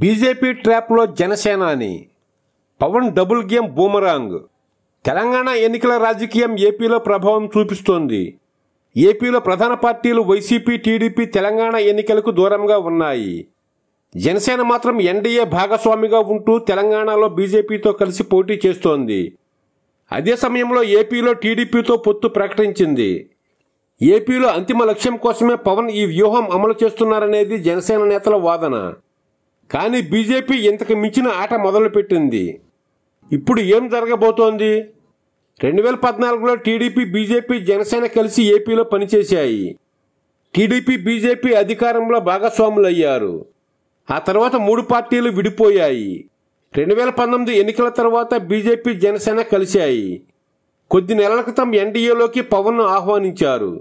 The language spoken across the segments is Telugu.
బీజేపీ ట్రాప్లో జనసేన అని Pawan double game boomerang Telangana ఎన్నికల రాజకీయం ఏపీలో ప్రభావం చూపిస్తోంది ఏపీలో ప్రధాన పార్టీలు వైసీపీ టీడీపీ తెలంగాణ ఎన్నికలకు దూరంగా ఉన్నాయి జనసేన మాత్రం ఎన్డీఏ భాగస్వామిగా ఉంటూ తెలంగాణలో బీజేపీతో కలిసి పోటీ చేస్తోంది అదే సమయంలో ఏపీలో టీడీపీతో పొత్తు ప్రకటించింది ఏపీలో అంతిమ లక్ష్యం కోసమే పవన్ ఈ వ్యూహం అమలు చేస్తున్నారనేది జనసేన నేతల వాదన కానీ బీజేపీ ఇంతకు మించిన ఆట మొదలుపెట్టింది ఇప్పుడు ఏం జరగబోతోంది రెండు వేల పద్నాలుగులో టీడీపీ బీజేపీ జనసేన కలిసి ఏపీలో పనిచేశాయి టీడీపీ బీజేపీ అధికారంలో భాగస్వాములయ్యారు ఆ తర్వాత మూడు పార్టీలు విడిపోయాయి రెండు వేల పంతొమ్మిది ఎన్నికల తర్వాత బీజేపీ జనసేన కలిశాయి కొద్ది నెలల క్రితం ఎన్డీఏలోకి పవన్ను ఆహ్వానించారు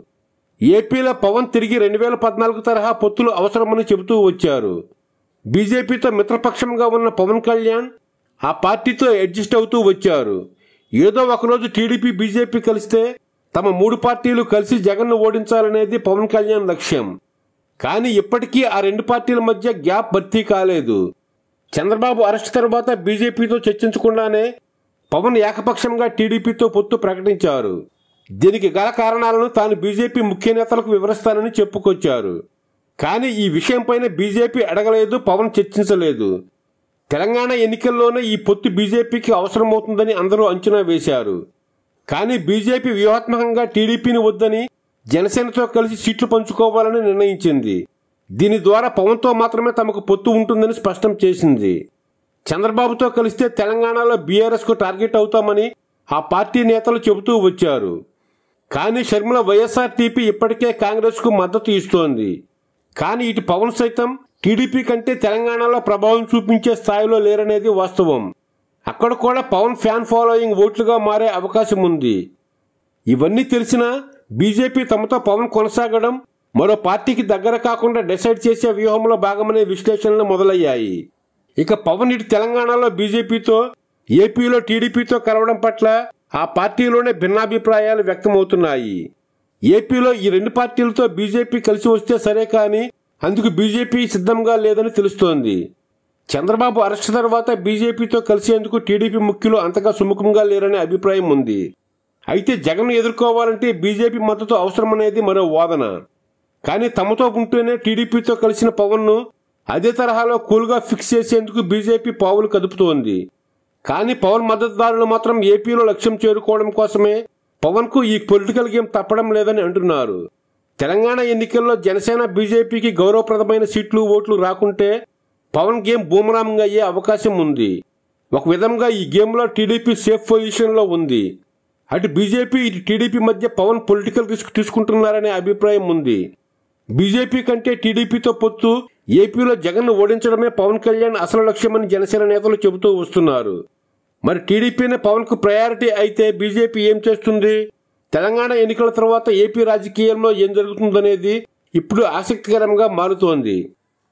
ఏపీలో పవన్ తిరిగి రెండు వేల పద్నాలుగు తరహా పొత్తులు అవసరమని చెబుతూ వచ్చారు బీజేపీతో మిత్రపక్షంగా ఉన్న పవన్ కళ్యాణ్ ఆ పార్టీతో అడ్జస్ట్ అవుతూ వచ్చారు ఏదో ఒకరోజు టీడీపీ బీజేపీ కలిస్తే తమ మూడు పార్టీలు కలిసి జగన్ను ఓడించాలనేది పవన్ కళ్యాణ్ లక్ష్యం కానీ ఇప్పటికీ ఆ రెండు పార్టీల మధ్య గ్యాప్ భర్తీ కాలేదు చంద్రబాబు అరెస్ట్ తర్వాత బీజేపీతో చర్చించకుండానే పవన్ ఏకపక్షంగా టీడీపీతో పొత్తు ప్రకటించారు దీనికి గల కారణాలను తాను బీజేపీ ముఖ్య నేతలకు వివరిస్తానని చెప్పుకొచ్చారు కానీ ఈ విషయంపైన బీజేపీ అడగలేదు పవన్ చర్చించలేదు తెలంగాణ ఎన్నికల్లోనే ఈ పొత్తు బీజేపీకి అవసరమవుతుందని అందరూ అంచనా వేశారు కానీ బీజేపీ వ్యూహాత్మకంగా టీడీపీని వద్దని జనసేనతో కలిసి సీట్లు పంచుకోవాలని నిర్ణయించింది దీని ద్వారా పవన్తో మాత్రమే తమకు పొత్తు ఉంటుందని స్పష్టం చేసింది చంద్రబాబుతో కలిస్తే తెలంగాణలో బీఆర్ఎస్కు టార్గెట్ అవుతామని ఆ పార్టీ నేతలు చెబుతూ వచ్చారు కానీ షర్మిల వైఎస్ఆర్టీపీ ఇప్పటికే కాంగ్రెస్కు మద్దతు ఇస్తోంది కానీ ఇటు పవన్ సైతం టీడీపీ కంటే తెలంగాణలో ప్రభావం చూపించే స్థాయిలో లేరనేది వాస్తవం అక్కడ కూడా పవన్ ఫ్యాన్ ఫాలోయింగ్ ఓట్లుగా మారే అవకాశం ఉంది ఇవన్నీ తెలిసినా బీజేపీ తమతో పవన్ కొనసాగడం మరో పార్టీకి దగ్గర కాకుండా డిసైడ్ చేసే వ్యూహంలో భాగమనే విశ్లేషణలు మొదలయ్యాయి ఇక పవన్ ఇటు తెలంగాణలో బీజేపీతో ఏపీలో టీడీపీతో కలవడం పట్ల ఆ పార్టీలోనే భిన్నాభిప్రాయాలు వ్యక్తమవుతున్నాయి ఏపీలో ఈ రెండు పార్టీలతో బీజేపీ కలిసి వస్తే సరే కానీ అందుకు బీజేపీ సిద్ధంగా లేదని తెలుస్తోంది చంద్రబాబు అరెస్ట్ తర్వాత బీజేపీతో కలిసేందుకు టీడీపీ ముఖ్యులు అంతగా సుముఖంగా లేరనే అభిప్రాయం ఉంది అయితే జగన్ ఎదుర్కోవాలంటే బీజేపీ మద్దతు అవసరమనేది మరో వాదన కానీ తమతో ఉంటూనే టీడీపీతో కలిసిన పవన్ను అదే తరహాలో కూల్గా ఫిక్స్ చేసేందుకు బీజేపీ పావులు కదుపుతోంది కానీ పవన్ మద్దతుదారులు మాత్రం ఏపీలో లక్ష్యం చేరుకోవడం కోసమే పవన్కు ఈ పొలిటికల్ గేమ్ తప్పడం లేదని అంటున్నారు తెలంగాణ ఎన్నికల్లో జనసేన బీజేపీకి గౌరవప్రదమైన సీట్లు ఓట్లు రాకుంటే పవన్ గేమ్ భూమరామంగా అయ్యే అవకాశం ఉంది ఒక విధంగా ఈ గేమ్లో టీడీపీ సేఫ్ పొజిషన్లో ఉంది అటు బీజేపీ ఇటు టీడీపీ మధ్య పవన్ పొలిటికల్ రిస్క్ తీసుకుంటున్నారనే అభిప్రాయం ఉంది బీజేపీ కంటే టీడీపీతో పొత్తు ఏపీలో జగన్ను ఓడించడమే పవన్ కళ్యాణ్ అసలు లక్ష్యమని జనసేన నేతలు చెబుతూ వస్తున్నారు మరి టీడీపీనే పవన్కు ప్రయారిటీ అయితే బీజేపీ ఏం చేస్తుంది తెలంగాణ ఎన్నికల తర్వాత ఏపీ రాజకీయంలో ఏం జరుగుతుందనేది ఇప్పుడు ఆసక్తికరంగా మారుతోంది